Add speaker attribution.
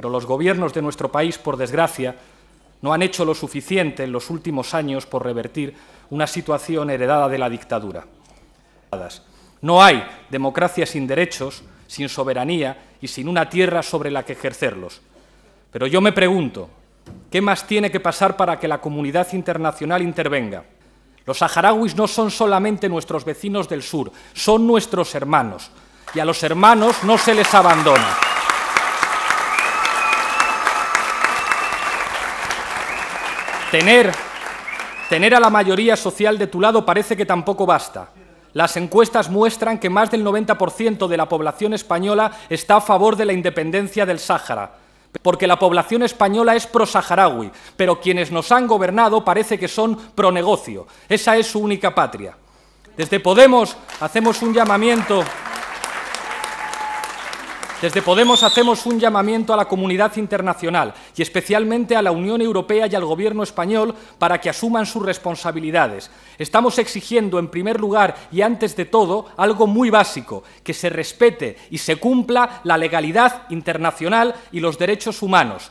Speaker 1: pero los gobiernos de nuestro país, por desgracia, no han hecho lo suficiente en los últimos años por revertir una situación heredada de la dictadura. No hay democracia sin derechos, sin soberanía y sin una tierra sobre la que ejercerlos. Pero yo me pregunto, ¿qué más tiene que pasar para que la comunidad internacional intervenga? Los saharauis no son solamente nuestros vecinos del sur, son nuestros hermanos, y a los hermanos no se les abandona. Tener, a la mayoría social de tu lado parece que tampoco basta. Las encuestas muestran que más del 90% de la población española está a favor de la independencia del Sáhara, porque la población española es pro-Saharaui, pero quienes nos han gobernado parece que son pro-negocio. Esa es su única patria. Desde Podemos hacemos un llamamiento desde Podemos hacemos un llamamiento a la comunidad internacional y especialmente a la Unión Europea y al Gobierno español para que asuman sus responsabilidades. Estamos exigiendo, en primer lugar y antes de todo, algo muy básico, que se respete y se cumpla la legalidad internacional y los derechos humanos.